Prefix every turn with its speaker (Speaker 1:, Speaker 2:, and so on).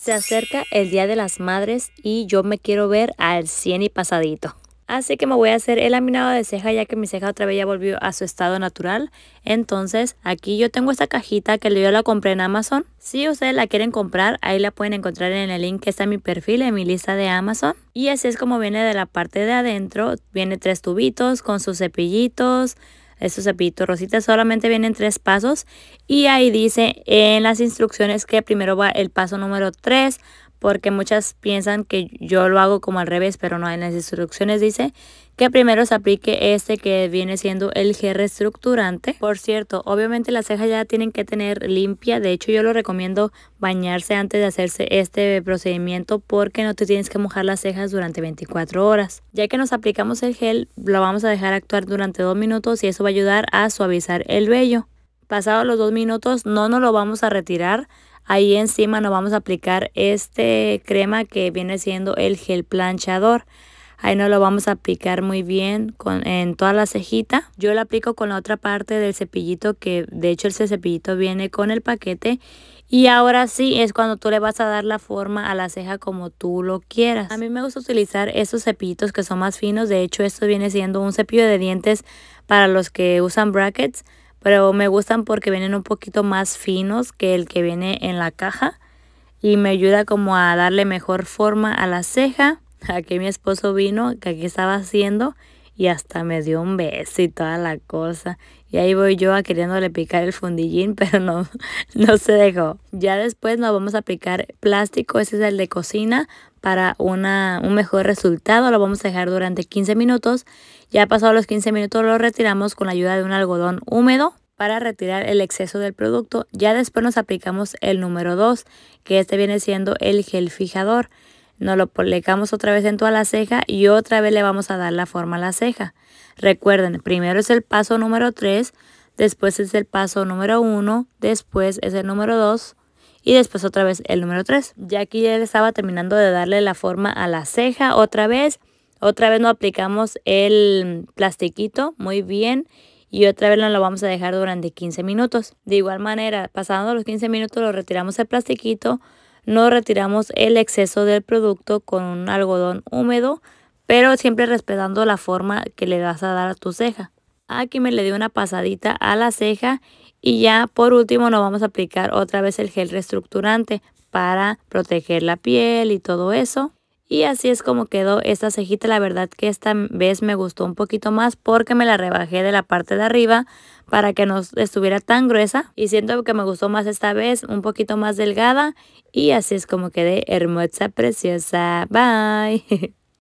Speaker 1: Se acerca el Día de las Madres y yo me quiero ver al 100 y pasadito. Así que me voy a hacer el laminado de ceja ya que mi ceja otra vez ya volvió a su estado natural. Entonces aquí yo tengo esta cajita que yo la compré en Amazon. Si ustedes la quieren comprar, ahí la pueden encontrar en el link que está en mi perfil, en mi lista de Amazon. Y así es como viene de la parte de adentro. Viene tres tubitos con sus cepillitos, estos cepillitos rositas. Solamente vienen tres pasos y ahí dice en las instrucciones que primero va el paso número tres porque muchas piensan que yo lo hago como al revés, pero no, en las instrucciones dice que primero se aplique este que viene siendo el gel reestructurante. Por cierto, obviamente las cejas ya tienen que tener limpia, de hecho yo lo recomiendo bañarse antes de hacerse este procedimiento porque no te tienes que mojar las cejas durante 24 horas. Ya que nos aplicamos el gel, lo vamos a dejar actuar durante 2 minutos y eso va a ayudar a suavizar el vello. Pasados los 2 minutos no nos lo vamos a retirar Ahí encima nos vamos a aplicar este crema que viene siendo el gel planchador. Ahí nos lo vamos a aplicar muy bien con, en toda la cejita. Yo lo aplico con la otra parte del cepillito que de hecho el cepillito viene con el paquete. Y ahora sí es cuando tú le vas a dar la forma a la ceja como tú lo quieras. A mí me gusta utilizar estos cepillitos que son más finos. De hecho esto viene siendo un cepillo de dientes para los que usan brackets pero me gustan porque vienen un poquito más finos que el que viene en la caja y me ayuda como a darle mejor forma a la ceja. Aquí mi esposo vino, que aquí estaba haciendo y hasta me dio un beso y toda la cosa. Y ahí voy yo a queriéndole picar el fundillín, pero no, no se dejó. Ya después nos vamos a aplicar plástico, ese es el de cocina, para un mejor resultado. Lo vamos a dejar durante 15 minutos. Ya pasados los 15 minutos lo retiramos con la ayuda de un algodón húmedo para retirar el exceso del producto. Ya después nos aplicamos el número 2, que este viene siendo el gel fijador. Nos lo aplicamos otra vez en toda la ceja y otra vez le vamos a dar la forma a la ceja. Recuerden, primero es el paso número 3, después es el paso número 1, después es el número 2, y después otra vez el número 3. Ya aquí ya estaba terminando de darle la forma a la ceja otra vez. Otra vez no aplicamos el plastiquito muy bien y otra vez lo vamos a dejar durante 15 minutos. De igual manera, pasando los 15 minutos lo retiramos el plastiquito, no retiramos el exceso del producto con un algodón húmedo, pero siempre respetando la forma que le vas a dar a tu ceja. Aquí me le di una pasadita a la ceja y ya por último nos vamos a aplicar otra vez el gel reestructurante para proteger la piel y todo eso. Y así es como quedó esta cejita, la verdad que esta vez me gustó un poquito más porque me la rebajé de la parte de arriba para que no estuviera tan gruesa y siento que me gustó más esta vez, un poquito más delgada y así es como quedé hermosa, preciosa, bye.